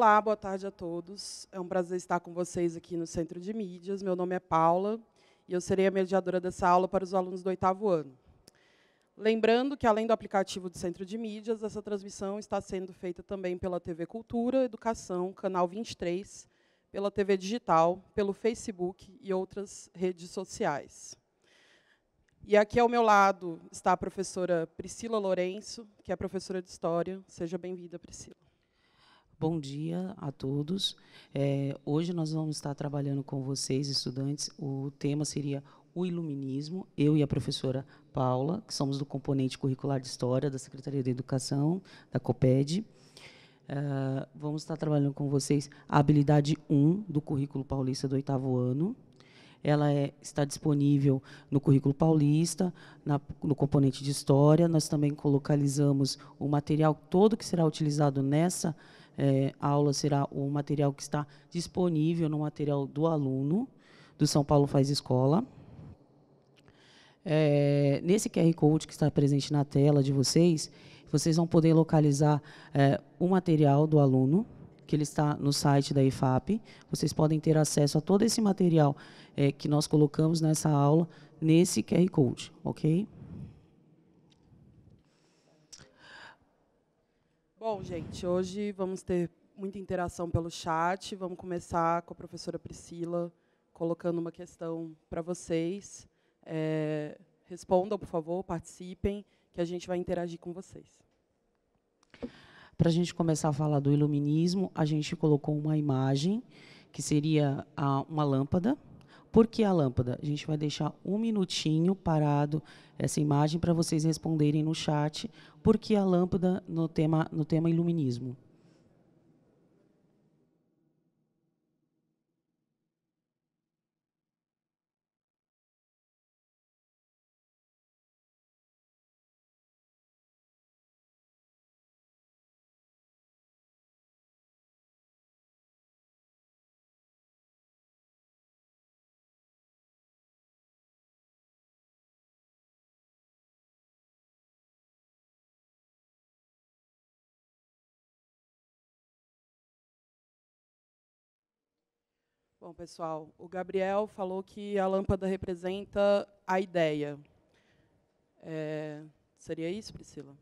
Olá, boa tarde a todos. É um prazer estar com vocês aqui no Centro de Mídias. Meu nome é Paula e eu serei a mediadora dessa aula para os alunos do oitavo ano. Lembrando que, além do aplicativo do Centro de Mídias, essa transmissão está sendo feita também pela TV Cultura, Educação, Canal 23, pela TV Digital, pelo Facebook e outras redes sociais. E aqui ao meu lado está a professora Priscila Lourenço, que é professora de História. Seja bem-vinda, Priscila. Bom dia a todos. É, hoje nós vamos estar trabalhando com vocês, estudantes. O tema seria o iluminismo. Eu e a professora Paula, que somos do componente curricular de História da Secretaria de Educação, da COPED. É, vamos estar trabalhando com vocês a habilidade 1 do currículo paulista do oitavo ano ela é, está disponível no currículo paulista, na, no componente de história. Nós também localizamos o material todo que será utilizado nessa é, aula, será o material que está disponível no material do aluno do São Paulo Faz Escola. É, nesse QR Code que está presente na tela de vocês, vocês vão poder localizar é, o material do aluno, que ele está no site da IFAP. Vocês podem ter acesso a todo esse material é, que nós colocamos nessa aula nesse QR Code, ok? Bom, gente, hoje vamos ter muita interação pelo chat. Vamos começar com a professora Priscila, colocando uma questão para vocês. É, respondam, por favor, participem, que a gente vai interagir com vocês. Para a gente começar a falar do iluminismo, a gente colocou uma imagem que seria a, uma lâmpada, por que a lâmpada? A gente vai deixar um minutinho parado essa imagem para vocês responderem no chat. Por que a lâmpada no tema, no tema iluminismo? Bom, pessoal, o Gabriel falou que a lâmpada representa a ideia. É, seria isso, Priscila?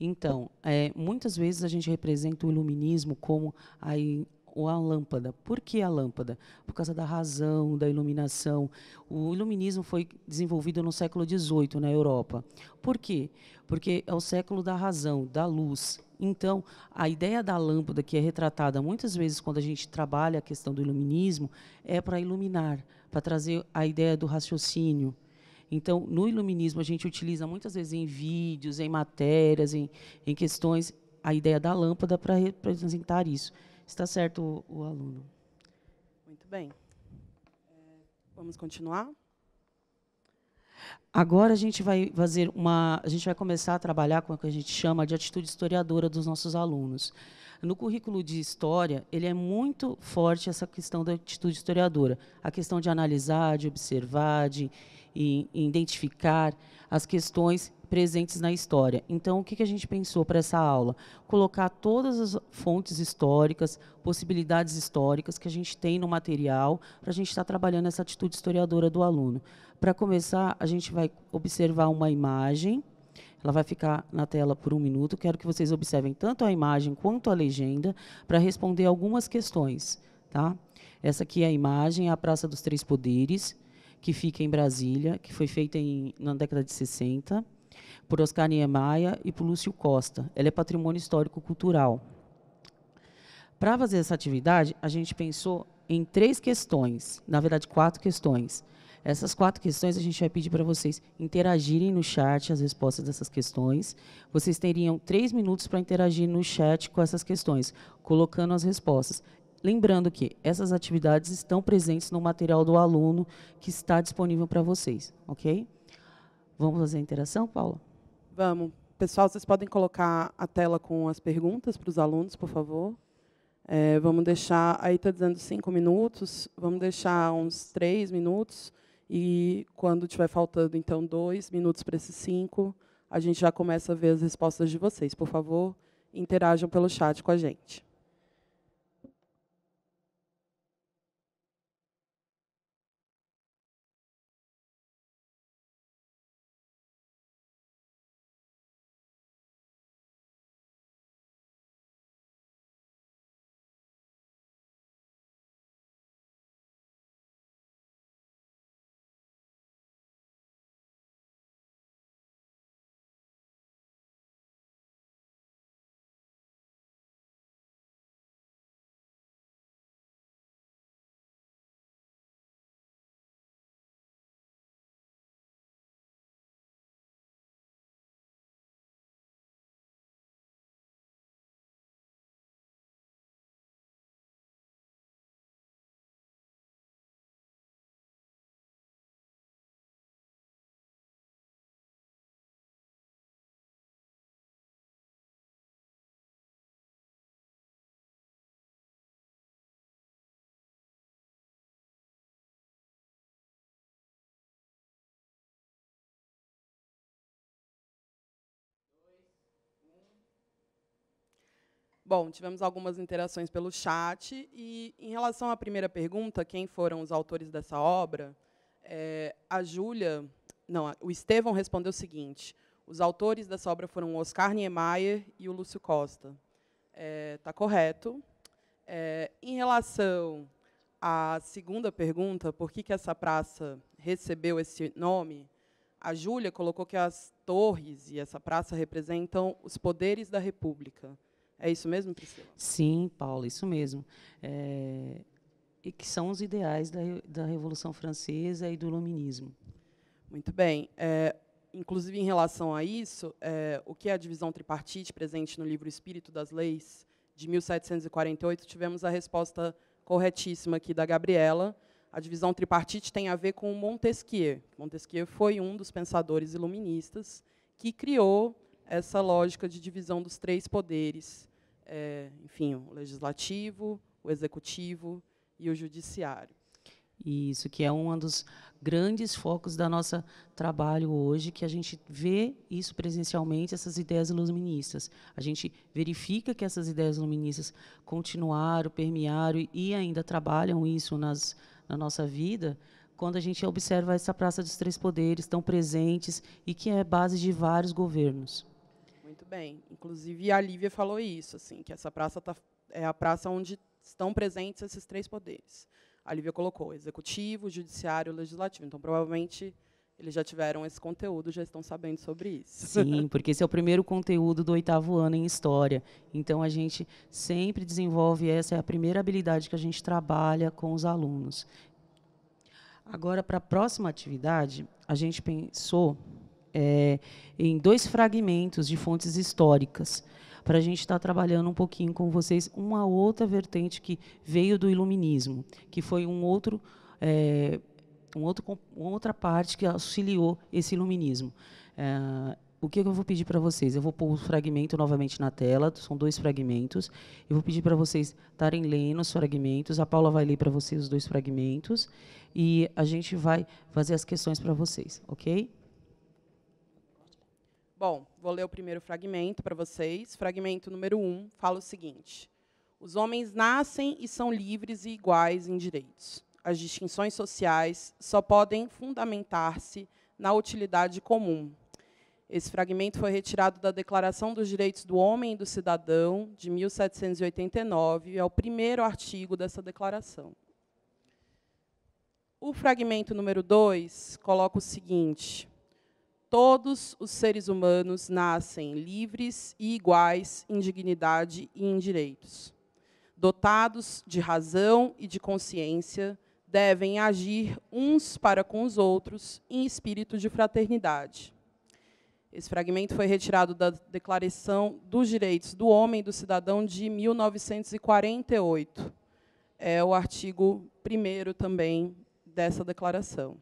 Então, é, muitas vezes a gente representa o iluminismo como a, ou a lâmpada. Por que a lâmpada? Por causa da razão, da iluminação. O iluminismo foi desenvolvido no século XVIII na Europa. Por quê? Porque é o século da razão, da luz. Então, a ideia da lâmpada, que é retratada muitas vezes quando a gente trabalha a questão do iluminismo, é para iluminar, para trazer a ideia do raciocínio. Então, no iluminismo, a gente utiliza muitas vezes em vídeos, em matérias, em, em questões, a ideia da lâmpada para representar isso está certo o, o aluno. Muito bem. É, vamos continuar? Agora a gente vai fazer uma, a gente vai começar a trabalhar com o que a gente chama de atitude historiadora dos nossos alunos. No currículo de história, ele é muito forte essa questão da atitude historiadora, a questão de analisar, de observar, de identificar as questões presentes na história. Então, o que, que a gente pensou para essa aula? Colocar todas as fontes históricas, possibilidades históricas que a gente tem no material, para a gente estar tá trabalhando essa atitude historiadora do aluno. Para começar, a gente vai observar uma imagem, ela vai ficar na tela por um minuto. Quero que vocês observem tanto a imagem quanto a legenda para responder algumas questões. Tá? Essa aqui é a imagem, é a Praça dos Três Poderes, que fica em Brasília, que foi feita em, na década de 60 por Oscar Niemeyer e por Lúcio Costa. Ela é patrimônio histórico-cultural. Para fazer essa atividade, a gente pensou em três questões, na verdade, quatro questões. Essas quatro questões a gente vai pedir para vocês interagirem no chat as respostas dessas questões. Vocês teriam três minutos para interagir no chat com essas questões, colocando as respostas. Lembrando que essas atividades estão presentes no material do aluno que está disponível para vocês, ok? Vamos fazer a interação, Paulo. Vamos. Pessoal, vocês podem colocar a tela com as perguntas para os alunos, por favor. É, vamos deixar, aí está dizendo cinco minutos, vamos deixar uns três minutos, e quando tiver faltando, então, dois minutos para esses cinco, a gente já começa a ver as respostas de vocês. Por favor, interajam pelo chat com a gente. Bom, tivemos algumas interações pelo chat e, em relação à primeira pergunta, quem foram os autores dessa obra, é, a Júlia, não, o Estevão respondeu o seguinte, os autores dessa obra foram Oscar Niemeyer e o Lúcio Costa. Está é, correto. É, em relação à segunda pergunta, por que, que essa praça recebeu esse nome, a Júlia colocou que as torres e essa praça representam os poderes da República. É isso mesmo, Priscila? Sim, Paula, isso mesmo. É, e que são os ideais da, da Revolução Francesa e do Iluminismo. Muito bem. É, inclusive, em relação a isso, é, o que é a divisão tripartite presente no livro Espírito das Leis, de 1748, tivemos a resposta corretíssima aqui da Gabriela. A divisão tripartite tem a ver com Montesquieu. Montesquieu foi um dos pensadores iluministas que criou essa lógica de divisão dos três poderes é, enfim, o legislativo, o executivo e o judiciário. Isso, que é um dos grandes focos da nossa trabalho hoje, que a gente vê isso presencialmente, essas ideias iluministas. A gente verifica que essas ideias iluministas continuaram, permearam e ainda trabalham isso nas, na nossa vida, quando a gente observa essa Praça dos Três Poderes tão presentes e que é base de vários governos bem. Inclusive, a Lívia falou isso, assim, que essa praça tá, é a praça onde estão presentes esses três poderes. A Lívia colocou executivo, judiciário, legislativo. Então, provavelmente, eles já tiveram esse conteúdo, já estão sabendo sobre isso. Sim, porque esse é o primeiro conteúdo do oitavo ano em história. Então a gente sempre desenvolve essa é a primeira habilidade que a gente trabalha com os alunos. Agora para a próxima atividade, a gente pensou é, em dois fragmentos de fontes históricas, para a gente estar tá trabalhando um pouquinho com vocês uma outra vertente que veio do iluminismo, que foi um outro, é, um outro uma outra parte que auxiliou esse iluminismo. É, o que eu vou pedir para vocês? Eu vou pôr o fragmento novamente na tela, são dois fragmentos. Eu vou pedir para vocês estarem lendo os fragmentos. A Paula vai ler para vocês os dois fragmentos e a gente vai fazer as questões para vocês, ok? Bom, vou ler o primeiro fragmento para vocês. Fragmento número 1 um, fala o seguinte: Os homens nascem e são livres e iguais em direitos. As distinções sociais só podem fundamentar-se na utilidade comum. Esse fragmento foi retirado da Declaração dos Direitos do Homem e do Cidadão, de 1789, e é o primeiro artigo dessa declaração. O fragmento número 2 coloca o seguinte: Todos os seres humanos nascem livres e iguais em dignidade e em direitos. Dotados de razão e de consciência, devem agir uns para com os outros em espírito de fraternidade. Esse fragmento foi retirado da Declaração dos Direitos do Homem e do Cidadão de 1948. É o artigo 1 também dessa declaração.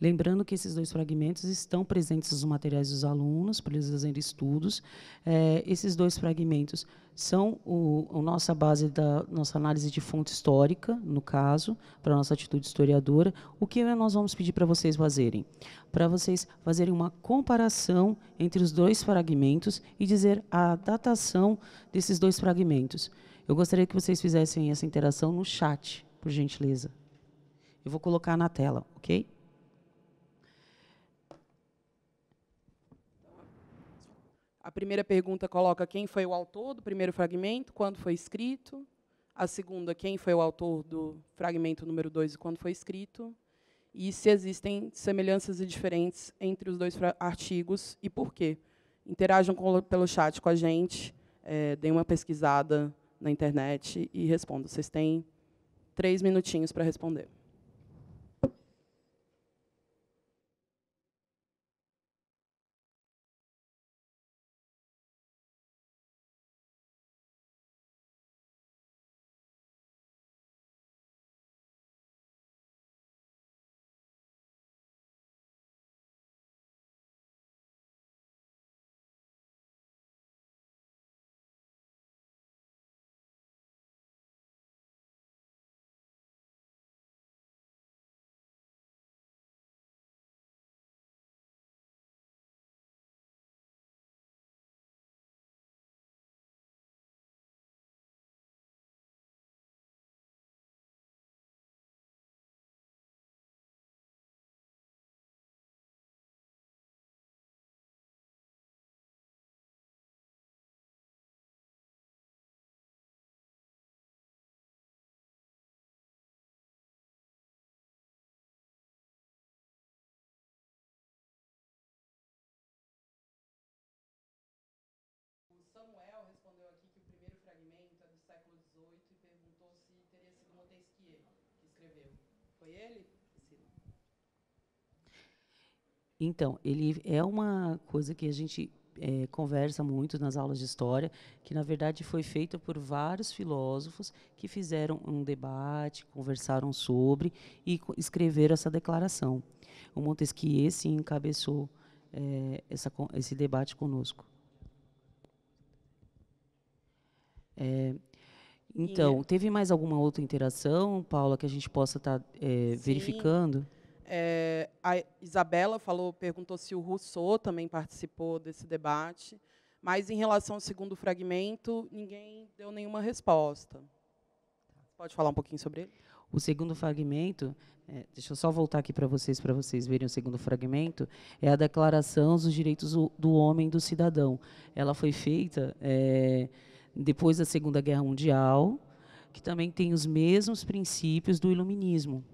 Lembrando que esses dois fragmentos estão presentes nos materiais dos alunos, para eles fazerem estudos. É, esses dois fragmentos são o, a nossa base da nossa análise de fonte histórica, no caso, para a nossa atitude historiadora. O que nós vamos pedir para vocês fazerem? Para vocês fazerem uma comparação entre os dois fragmentos e dizer a datação desses dois fragmentos. Eu gostaria que vocês fizessem essa interação no chat, por gentileza. Eu vou colocar na tela, ok? A primeira pergunta coloca quem foi o autor do primeiro fragmento, quando foi escrito. A segunda, quem foi o autor do fragmento número 2 e quando foi escrito. E se existem semelhanças e diferenças entre os dois artigos e por quê. Interajam com, pelo chat com a gente, é, deem uma pesquisada na internet e respondam. Vocês têm três minutinhos para responder. Foi ele, Priscila? Então, ele é uma coisa que a gente é, conversa muito nas aulas de história, que na verdade foi feita por vários filósofos que fizeram um debate, conversaram sobre e escreveram essa declaração. O Montesquieu, sim, encabeçou é, essa, esse debate conosco. É, então, e... teve mais alguma outra interação, Paula, que a gente possa estar tá, é, verificando? É, a Isabela falou, perguntou se o Rousseau também participou desse debate, mas em relação ao segundo fragmento, ninguém deu nenhuma resposta. Pode falar um pouquinho sobre ele? O segundo fragmento, é, deixa eu só voltar aqui para vocês, para vocês verem o segundo fragmento, é a Declaração dos Direitos do Homem e do Cidadão. Ela foi feita. É, depois da Segunda Guerra Mundial, que também tem os mesmos princípios do iluminismo.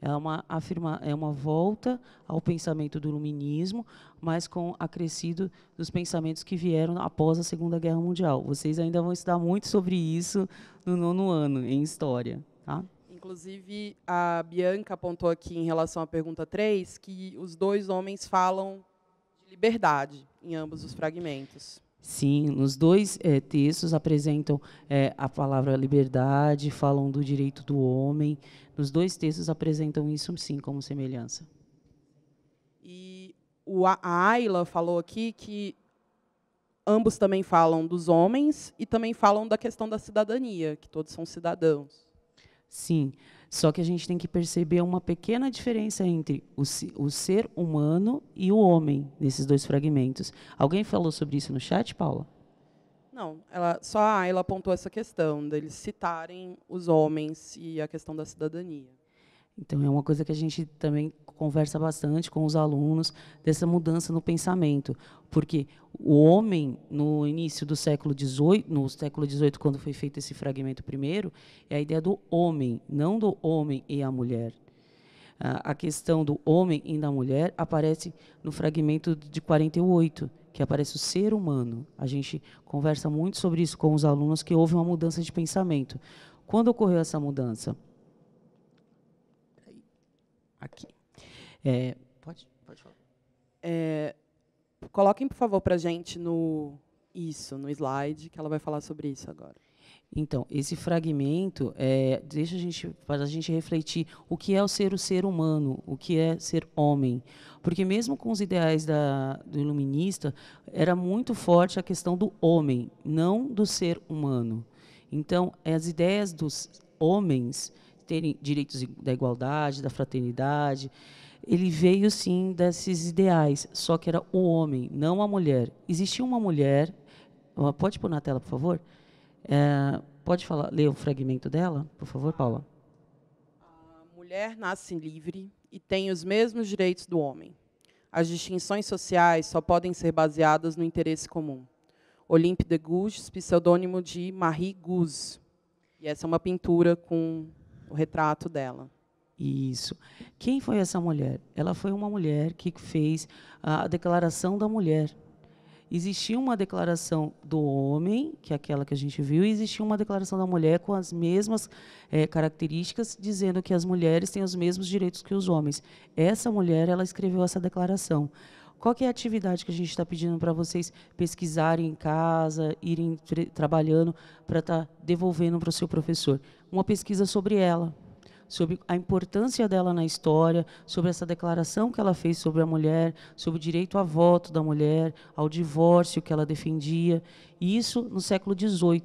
É uma, afirma, é uma volta ao pensamento do iluminismo, mas com acrescido dos pensamentos que vieram após a Segunda Guerra Mundial. Vocês ainda vão estudar muito sobre isso no nono ano, em História. Tá? Inclusive, a Bianca apontou aqui, em relação à pergunta 3, que os dois homens falam de liberdade em ambos os fragmentos. Sim, nos dois é, textos apresentam é, a palavra liberdade, falam do direito do homem. Nos dois textos apresentam isso, sim, como semelhança. E o, a Ayla falou aqui que ambos também falam dos homens e também falam da questão da cidadania, que todos são cidadãos. Sim. Sim. Só que a gente tem que perceber uma pequena diferença entre o, o ser humano e o homem nesses dois fragmentos. Alguém falou sobre isso no chat, Paula? Não, ela, só ah, a apontou essa questão deles citarem os homens e a questão da cidadania. Então, é uma coisa que a gente também conversa bastante com os alunos dessa mudança no pensamento, porque o homem no início do século XVIII, no século XVIII quando foi feito esse fragmento primeiro, é a ideia do homem, não do homem e a mulher. A questão do homem e da mulher aparece no fragmento de 48, que aparece o ser humano. A gente conversa muito sobre isso com os alunos que houve uma mudança de pensamento. Quando ocorreu essa mudança? É, pode, pode falar. É, coloquem, por favor, para a gente no, isso, no slide, que ela vai falar sobre isso agora. Então, esse fragmento é, deixa a gente, faz a gente refletir o que é o ser o ser humano, o que é ser homem. Porque mesmo com os ideais da, do iluminista, era muito forte a questão do homem, não do ser humano. Então, as ideias dos homens terem direitos da igualdade, da fraternidade, ele veio sim desses ideais, só que era o homem, não a mulher. Existia uma mulher, pode pôr na tela, por favor? É, pode falar, ler o fragmento dela, por favor, Paula. A mulher nasce livre e tem os mesmos direitos do homem. As distinções sociais só podem ser baseadas no interesse comum. Olympe de Gouges, pseudônimo de Marie Gouges. E essa é uma pintura com o retrato dela. Isso. Quem foi essa mulher? Ela foi uma mulher que fez a declaração da mulher. Existia uma declaração do homem, que é aquela que a gente viu, e existia uma declaração da mulher com as mesmas é, características, dizendo que as mulheres têm os mesmos direitos que os homens. Essa mulher, ela escreveu essa declaração. Qual é a atividade que a gente está pedindo para vocês pesquisarem em casa, irem trabalhando para estar tá devolvendo para o seu professor? Uma pesquisa sobre ela sobre a importância dela na história, sobre essa declaração que ela fez sobre a mulher, sobre o direito a voto da mulher, ao divórcio que ela defendia, e isso no século XVIII.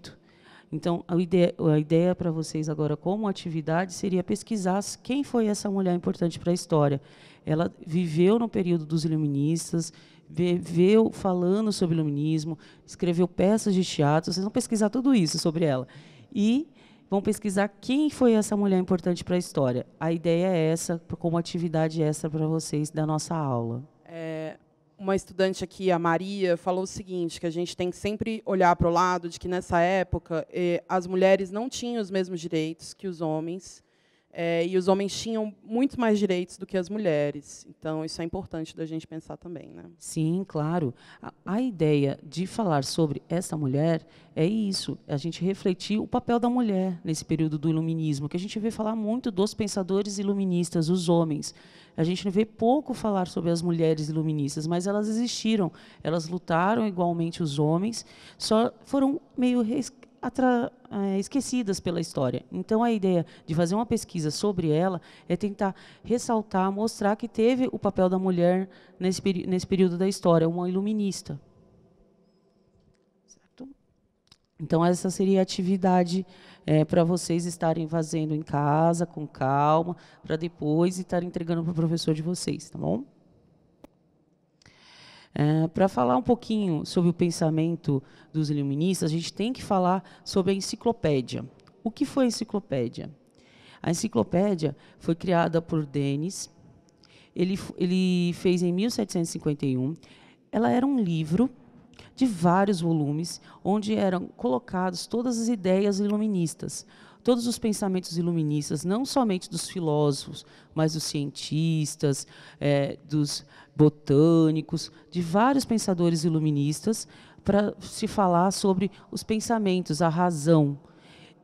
Então, a ideia, ideia para vocês agora como atividade seria pesquisar quem foi essa mulher importante para a história. Ela viveu no período dos iluministas, viveu falando sobre iluminismo, escreveu peças de teatro, vocês vão pesquisar tudo isso sobre ela. E vão pesquisar quem foi essa mulher importante para a história. A ideia é essa, como atividade essa para vocês da nossa aula. É, uma estudante aqui, a Maria, falou o seguinte, que a gente tem que sempre olhar para o lado de que, nessa época, eh, as mulheres não tinham os mesmos direitos que os homens, é, e os homens tinham muito mais direitos do que as mulheres. Então, isso é importante da gente pensar também. Né? Sim, claro. A, a, ideia de falar sobre essa mulher é isso: a gente refletir o papel da mulher nesse período do iluminismo, que a gente vê falar muito dos pensadores iluministas, os homens. A gente vê pouco falar sobre as mulheres iluministas, mas elas existiram, elas lutaram igualmente os homens, só foram meio é, esquecidas pela história. Então, a ideia de fazer uma pesquisa sobre ela é tentar ressaltar, mostrar que teve o papel da mulher nesse, nesse período da história, uma iluminista. Certo? Então, essa seria a atividade é, para vocês estarem fazendo em casa, com calma, para depois estar entregando para o professor de vocês, tá bom? É, Para falar um pouquinho sobre o pensamento dos iluministas, a gente tem que falar sobre a enciclopédia. O que foi a enciclopédia? A enciclopédia foi criada por Denis. Ele, ele fez em 1751. Ela era um livro de vários volumes, onde eram colocadas todas as ideias iluministas todos os pensamentos iluministas, não somente dos filósofos, mas dos cientistas, é, dos botânicos, de vários pensadores iluministas, para se falar sobre os pensamentos, a razão.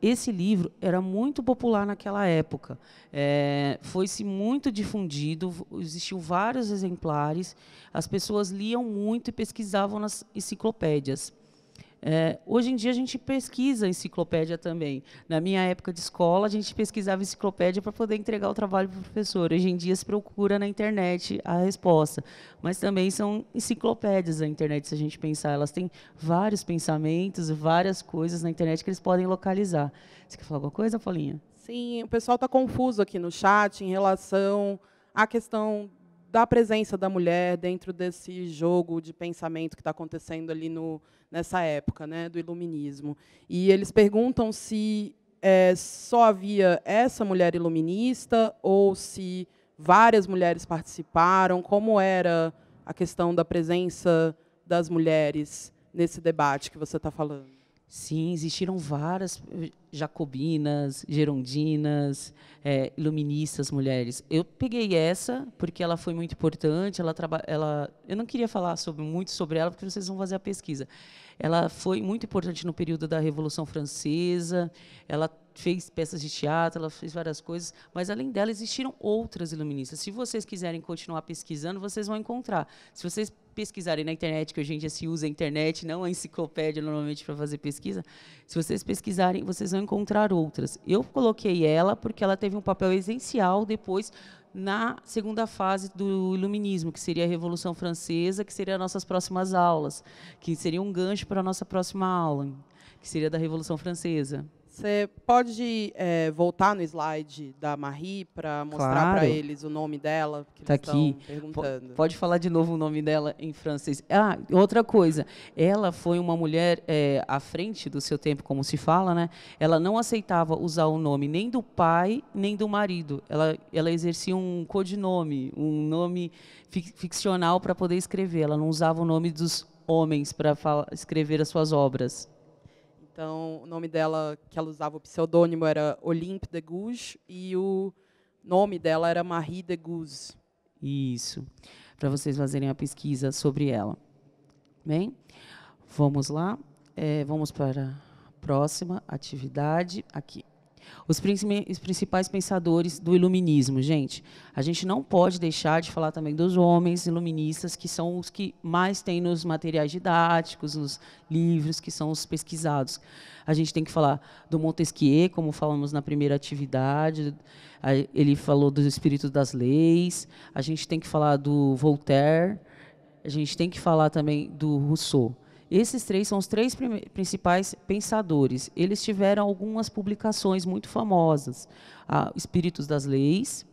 Esse livro era muito popular naquela época, é, foi-se muito difundido, existiam vários exemplares, as pessoas liam muito e pesquisavam nas enciclopédias. É, hoje em dia a gente pesquisa enciclopédia também. Na minha época de escola, a gente pesquisava enciclopédia para poder entregar o trabalho para o professor. Hoje em dia se procura na internet a resposta. Mas também são enciclopédias a internet, se a gente pensar. Elas têm vários pensamentos, várias coisas na internet que eles podem localizar. Você quer falar alguma coisa, Paulinha? Sim, o pessoal está confuso aqui no chat em relação à questão da presença da mulher dentro desse jogo de pensamento que está acontecendo ali no, nessa época, né, do iluminismo. E eles perguntam se é, só havia essa mulher iluminista ou se várias mulheres participaram, como era a questão da presença das mulheres nesse debate que você está falando. Sim, existiram várias eh, jacobinas, gerondinas, é, iluministas, mulheres. Eu peguei essa porque ela foi muito importante. Ela, ela, eu não queria falar sobre, muito sobre ela porque vocês vão fazer a pesquisa. Ela foi muito importante no período da Revolução Francesa. Ela fez peças de teatro, ela fez várias coisas, mas além dela existiram outras iluministas. Se vocês quiserem continuar pesquisando, vocês vão encontrar. Se vocês pesquisarem na internet, que hoje em dia se usa a internet, não a enciclopédia normalmente para fazer pesquisa, se vocês pesquisarem, vocês vão encontrar outras. Eu coloquei ela porque ela teve um papel essencial depois na segunda fase do iluminismo, que seria a Revolução Francesa, que seria nossas próximas aulas, que seria um gancho para a nossa próxima aula, que seria da Revolução Francesa. Você pode é, voltar no slide da Marie para mostrar claro. para eles o nome dela? Que tá aqui. Perguntando. Pode falar de novo o nome dela em francês. Ah, outra coisa. Ela foi uma mulher é, à frente do seu tempo, como se fala, né? Ela não aceitava usar o nome nem do pai nem do marido. Ela, ela exercia um codinome, um nome ficcional para poder escrever. Ela não usava o nome dos homens para escrever as suas obras. Então, o nome dela, que ela usava o pseudônimo, era Olympe de Gouges, e o nome dela era Marie de Gouges. Isso, para vocês fazerem a pesquisa sobre ela. Bem, vamos lá. É, vamos para a próxima atividade aqui. Os, principais pensadores do iluminismo, gente. A gente não pode deixar de falar também dos homens iluministas, que são os que mais tem nos materiais didáticos, nos livros, que são os pesquisados. A gente tem que falar do Montesquieu, como falamos na primeira atividade, ele falou do espírito das leis, a gente tem que falar do Voltaire, a gente tem que falar também do Rousseau. Esses três são os três principais pensadores. Eles tiveram algumas publicações muito famosas: Espíritos das Leis,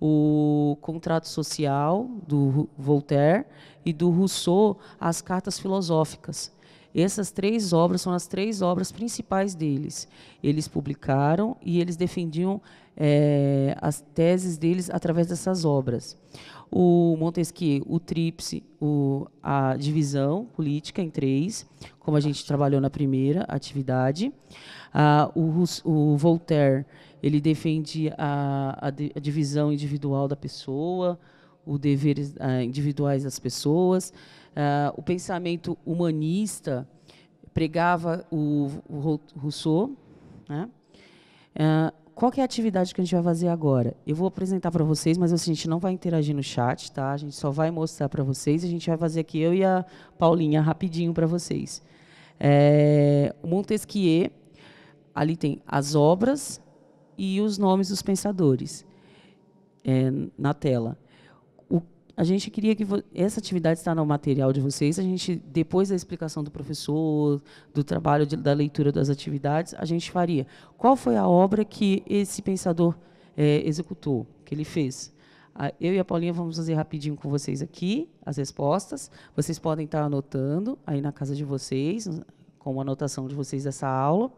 o Contrato Social do Voltaire e do Rousseau, As Cartas Filosóficas. Essas três obras são as três obras principais deles. Eles publicaram e eles defendiam é, as teses deles através dessas obras. O Montesquieu, o o a divisão política em três, como a gente trabalhou na primeira atividade. Ah, o, o, Voltaire, ele defende a, a, a divisão individual da pessoa, os deveres ah, individuais das pessoas. Ah, o pensamento humanista pregava o, o Rousseau, né? ah, qual que é a atividade que a gente vai fazer agora? Eu vou apresentar para vocês, mas assim, a gente não vai interagir no chat, tá? A gente só vai mostrar para vocês. A gente vai fazer aqui eu e a Paulinha rapidinho para vocês. É, Montesquieu, ali tem as obras e os nomes dos pensadores é, na tela a gente queria que essa atividade está no material de vocês. A gente, depois da explicação do professor, do trabalho de, da leitura das atividades, a gente faria. Qual foi a obra que esse pensador é, executou, que ele fez? Ah, eu e a Paulinha vamos fazer rapidinho com vocês aqui as respostas. Vocês podem estar anotando aí na casa de vocês, com a anotação de vocês dessa aula.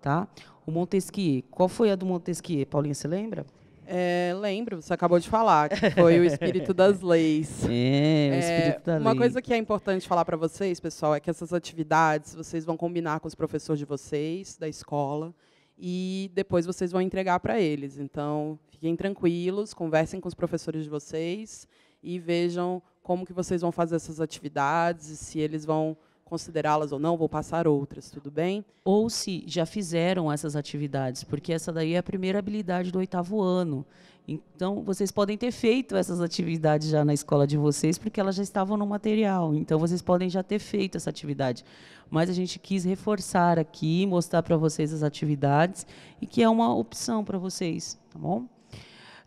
Tá? O Montesquieu. Qual foi a do Montesquieu? Paulinha, você lembra? É, lembro, você acabou de falar, que foi o espírito das leis. É, o espírito é, da uma lei. Uma coisa que é importante falar para vocês, pessoal, é que essas atividades vocês vão combinar com os professores de vocês, da escola, e depois vocês vão entregar para eles. Então, fiquem tranquilos, conversem com os professores de vocês e vejam como que vocês vão fazer essas atividades e se eles vão considerá-las ou não, vou passar outras, tudo bem? Ou se já fizeram essas atividades, porque essa daí é a primeira habilidade do oitavo ano. Então, vocês podem ter feito essas atividades já na escola de vocês, porque elas já estavam no material. Então, vocês podem já ter feito essa atividade. Mas a gente quis reforçar aqui, mostrar para vocês as atividades e que é uma opção para vocês, tá bom?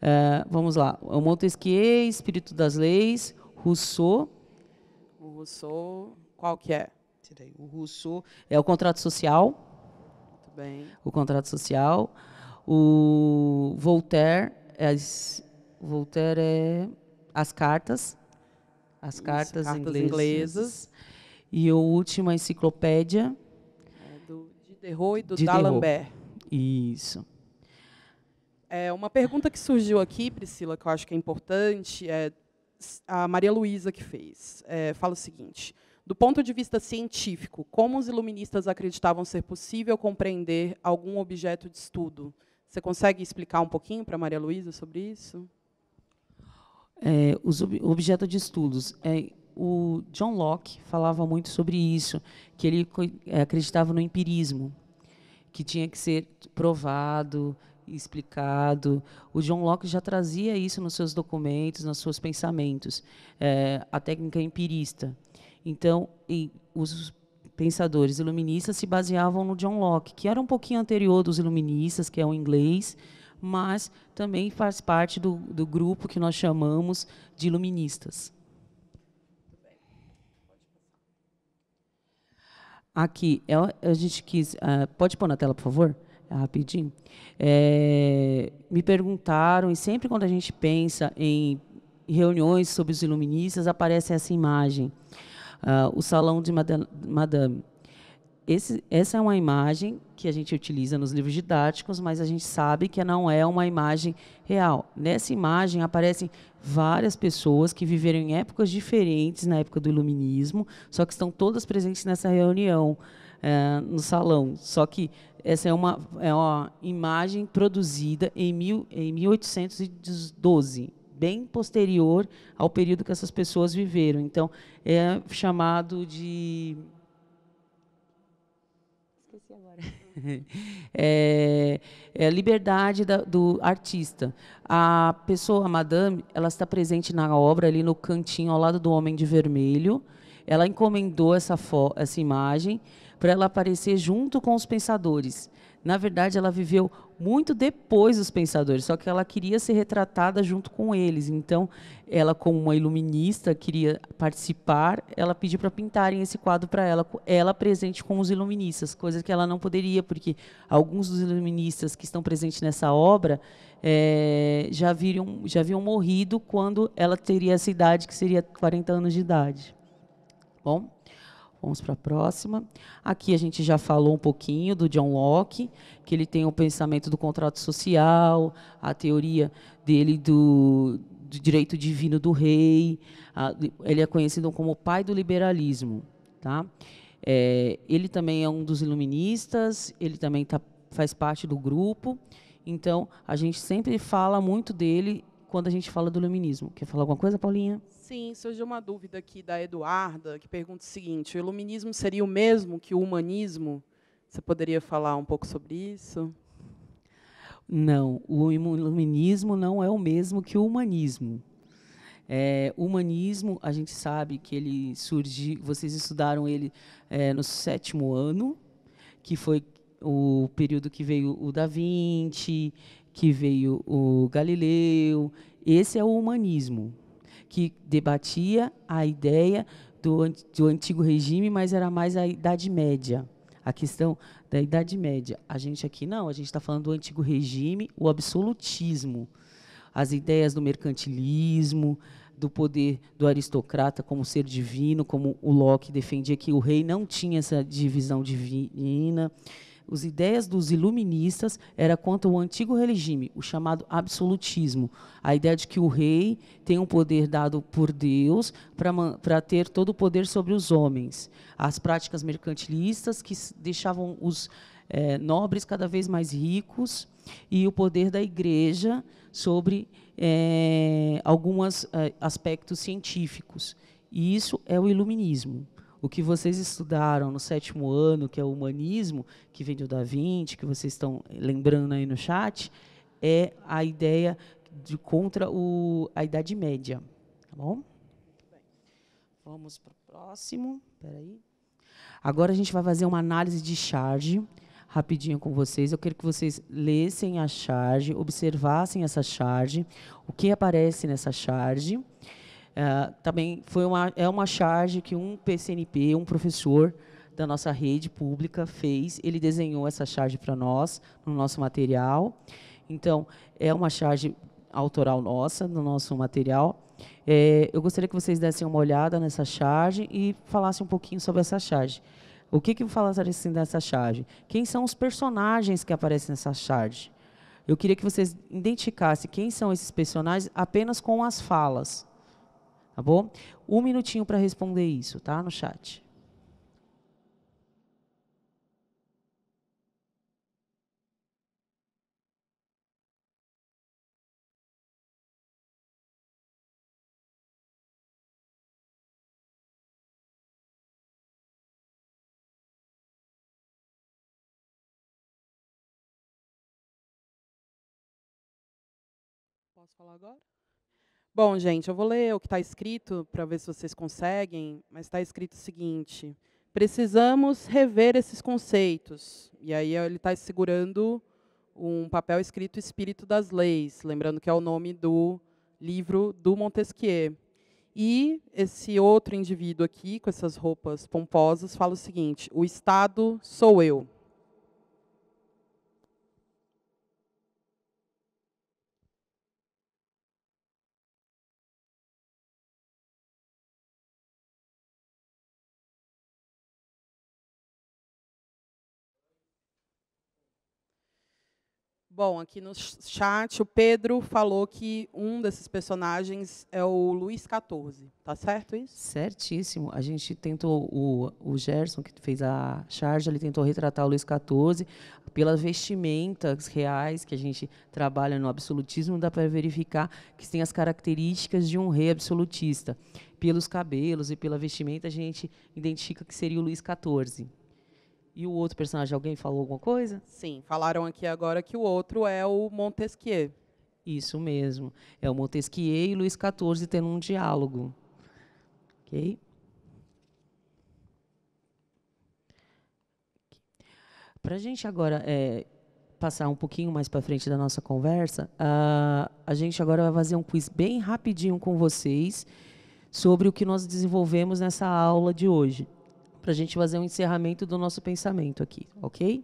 É, vamos lá. O Montesquieu, Espírito das Leis, Rousseau. O Rousseau, qual que é? Tirei o Russo É o contrato social. Muito bem. O contrato social. O Voltaire. É as, Voltaire é as cartas. As cartas, Isso, inglesas. cartas inglesas. E o último, a enciclopédia. É do Diderot e do D'Alembert. Isso. É, uma pergunta que surgiu aqui, Priscila, que eu acho que é importante, é a Maria Luísa que fez. É, fala o seguinte: do ponto de vista científico, como os iluministas acreditavam ser possível compreender algum objeto de estudo? Você consegue explicar um pouquinho para Maria Luísa sobre isso? É, os ob objeto de estudos. É, o John Locke falava muito sobre isso, que ele é, acreditava no empirismo, que tinha que ser provado, explicado. O John Locke já trazia isso nos seus documentos, nos seus pensamentos, é, a técnica é empirista. Então, os pensadores iluministas se baseavam no John Locke, que era um pouquinho anterior dos iluministas, que é o inglês, mas também faz parte do, do grupo que nós chamamos de iluministas. Aqui, é, a gente quis... É, pode pôr na tela, por favor? Ah, rapidinho. É, me perguntaram, e sempre quando a gente pensa em reuniões sobre os iluministas, aparece essa imagem. Uh, o salão de Madame. Esse, essa é uma imagem que a gente utiliza nos livros didáticos, mas a gente sabe que não é uma imagem real. Nessa imagem aparecem várias pessoas que viveram em épocas diferentes, na época do iluminismo, só que estão todas presentes nessa reunião, eh, no salão. Só que essa é uma, é uma imagem produzida em, mil, em 1812, bem posterior ao período que essas pessoas viveram. Então, é chamado de. Esqueci agora. É, é, liberdade da, do artista. A pessoa, a madame, ela está presente na obra ali no cantinho ao lado do homem de vermelho. Ela encomendou essa, essa imagem para ela aparecer junto com os pensadores na verdade, ela viveu muito depois dos pensadores, só que ela queria ser retratada junto com eles. Então, ela, como uma iluminista, queria participar, ela pediu para pintarem esse quadro para ela, ela presente com os iluministas, coisa que ela não poderia, porque alguns dos iluministas que estão presentes nessa obra é, já, viram, já haviam morrido quando ela teria essa idade, que seria 40 anos de idade. Bom? Vamos para a próxima. Aqui a gente já falou um pouquinho do John Locke, que ele tem o pensamento do contrato social, a teoria dele do, do direito divino do rei. A, ele é conhecido como o pai do liberalismo. Tá? É, ele também é um dos iluministas, ele também tá, faz parte do grupo. Então, a gente sempre fala muito dele quando a gente fala do iluminismo. Quer falar alguma coisa, Paulinha? Sim. Sim, surgiu uma dúvida aqui da Eduarda, que pergunta o seguinte: o iluminismo seria o mesmo que o humanismo? Você poderia falar um pouco sobre isso? Não, o iluminismo não é o mesmo que o humanismo. É, o humanismo, a gente sabe que ele surgiu, vocês estudaram ele é, no sétimo ano, que foi o período que veio o Da Vinci, que veio o Galileu. Esse é o humanismo que debatia a ideia do, do antigo regime, mas era mais a Idade Média, a questão da Idade Média. A gente aqui não, a gente está falando do antigo regime, o absolutismo, as ideias do mercantilismo, do poder do aristocrata como ser divino, como o Locke defendia que o rei não tinha essa divisão divina. As ideias dos iluministas era contra o antigo regime, o chamado absolutismo, a ideia de que o rei tem um poder dado por Deus para ter todo o poder sobre os homens. As práticas mercantilistas que deixavam os é, nobres cada vez mais ricos e o poder da igreja sobre é, eh, alguns eh, aspectos científicos. E isso é o iluminismo. O que vocês estudaram no sétimo ano, que é o humanismo, que vem do Da Vinci, que vocês estão lembrando aí no chat, é a ideia de contra o, a Idade Média. Tá bom? vamos para o próximo. Peraí. Agora a gente vai fazer uma análise de charge rapidinho com vocês. Eu quero que vocês lessem a charge, observassem essa charge, o que aparece nessa charge é, também foi uma, é uma charge que um PCNP, um professor da nossa rede pública fez, ele desenhou essa charge para nós, no nosso material. Então, é uma charge autoral nossa, no nosso material. É, eu gostaria que vocês dessem uma olhada nessa charge e falassem um pouquinho sobre essa charge. O que, que falassem assim dessa charge? Quem são os personagens que aparecem nessa charge? Eu queria que vocês identificassem quem são esses personagens apenas com as falas. Tá bom? Um minutinho para responder isso, tá? No chat. Posso falar agora? Bom, gente, eu vou ler o que está escrito para ver se vocês conseguem, mas está escrito o seguinte: precisamos rever esses conceitos. E aí ele está segurando um papel escrito Espírito das Leis, lembrando que é o nome do livro do Montesquieu. E esse outro indivíduo aqui, com essas roupas pomposas, fala o seguinte: o Estado sou eu. Bom, aqui no chat o Pedro falou que um desses personagens é o Luiz XIV. Tá certo isso? Certíssimo. A gente tentou o, o Gerson que fez a charge, ele tentou retratar o Luiz XIV pelas vestimentas reais que a gente trabalha no absolutismo, dá para verificar que tem as características de um rei absolutista. Pelos cabelos e pela vestimenta a gente identifica que seria o Luiz XIV. E o outro personagem, alguém falou alguma coisa? Sim, falaram aqui agora que o outro é o Montesquieu. Isso mesmo. É o Montesquieu e Luiz XIV tendo um diálogo. Ok? Para a gente agora é, passar um pouquinho mais para frente da nossa conversa, uh, a gente agora vai fazer um quiz bem rapidinho com vocês sobre o que nós desenvolvemos nessa aula de hoje para a gente fazer um encerramento do nosso pensamento aqui, ok?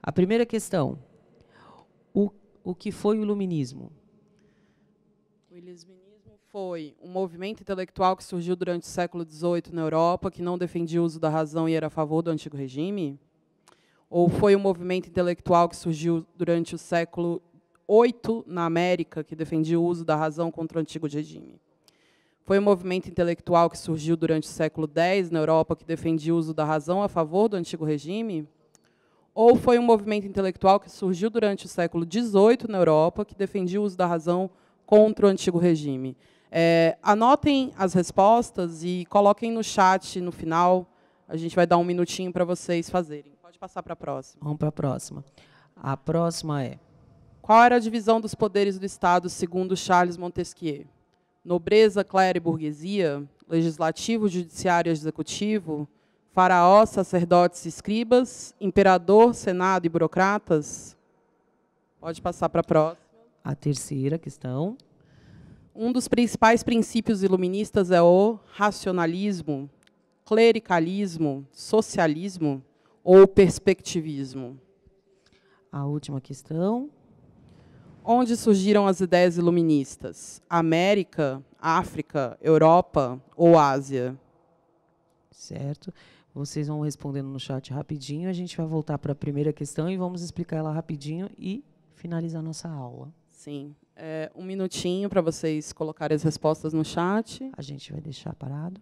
A primeira questão: o, o que foi o iluminismo? O iluminismo foi um movimento intelectual que surgiu durante o século XVIII na Europa, que não defendia o uso da razão e era a favor do antigo regime? Ou foi um movimento intelectual que surgiu durante o século VIII na América, que defendia o uso da razão contra o antigo regime? Foi um movimento intelectual que surgiu durante o século X na Europa que defendia o uso da razão a favor do antigo regime? Ou foi um movimento intelectual que surgiu durante o século XVIII na Europa que defendia o uso da razão contra o antigo regime? É, anotem as respostas e coloquem no chat no final. A gente vai dar um minutinho para vocês fazerem. Pode passar para a próxima. Vamos para a próxima. A próxima é. Qual era a divisão dos poderes do Estado segundo Charles Montesquieu? nobreza, clero e burguesia, legislativo, judiciário e executivo, faraó, sacerdotes e escribas, imperador, senado e burocratas. Pode passar para a próxima. A terceira questão. Um dos principais princípios iluministas é o racionalismo, clericalismo, socialismo ou perspectivismo. A última questão. Onde surgiram as ideias iluministas? América, África, Europa ou Ásia? Certo. Vocês vão respondendo no chat rapidinho. A gente vai voltar para a primeira questão e vamos explicar ela rapidinho e finalizar nossa aula. Sim. É, um minutinho para vocês colocarem as respostas no chat. A gente vai deixar parado.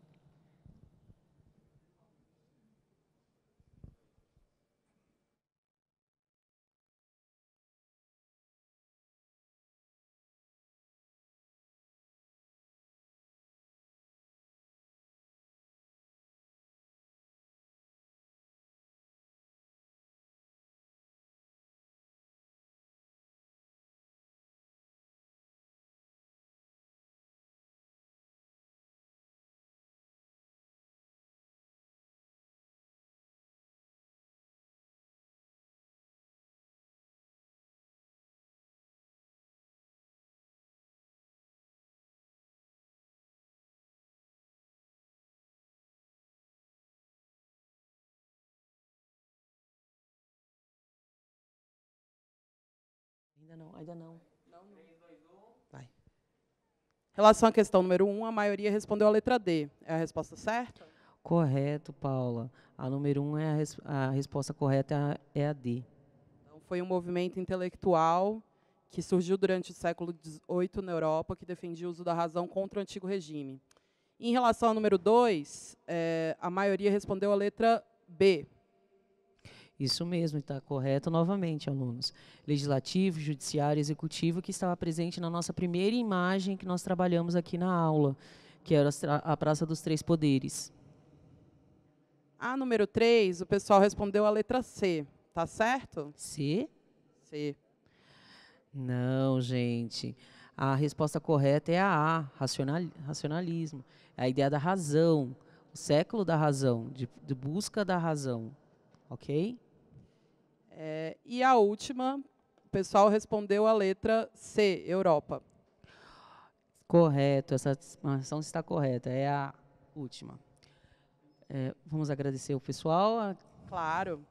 Ainda não, ainda não. 3, 2, 1. Vai. Em relação à questão número 1, um, a maioria respondeu a letra D. É a resposta certa? Correto, Paula. A número 1 um é a, res a resposta correta, é, é a D. Então, foi um movimento intelectual que surgiu durante o século XVIII na Europa, que defendia o uso da razão contra o antigo regime. Em relação ao número 2, é, eh, a maioria respondeu a letra B, isso mesmo, está correto novamente, alunos. Legislativo, judiciário, executivo, que estava presente na nossa primeira imagem que nós trabalhamos aqui na aula, que era a Praça dos Três Poderes. A número 3, o pessoal respondeu a letra C, tá certo? C? C. Não, gente. A resposta correta é a A, racional, racionalismo. É a ideia da razão, o século da razão, de, de busca da razão. Ok? É, e a última, o pessoal respondeu a letra C, Europa. Correto, essa expansão está correta, é a última. É, vamos agradecer o pessoal. Claro.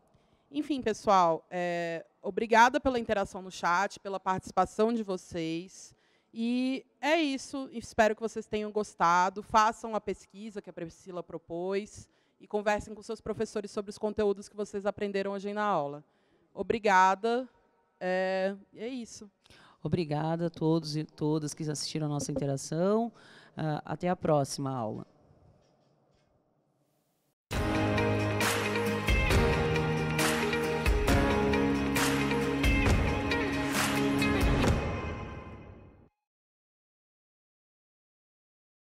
Enfim, pessoal, é, obrigada pela interação no chat, pela participação de vocês. E é isso. Espero que vocês tenham gostado. Façam a pesquisa que a Priscila propôs e conversem com seus professores sobre os conteúdos que vocês aprenderam hoje na aula. Obrigada. É, é isso. Obrigada a todos e todas que assistiram a nossa interação. Uh, até a próxima aula.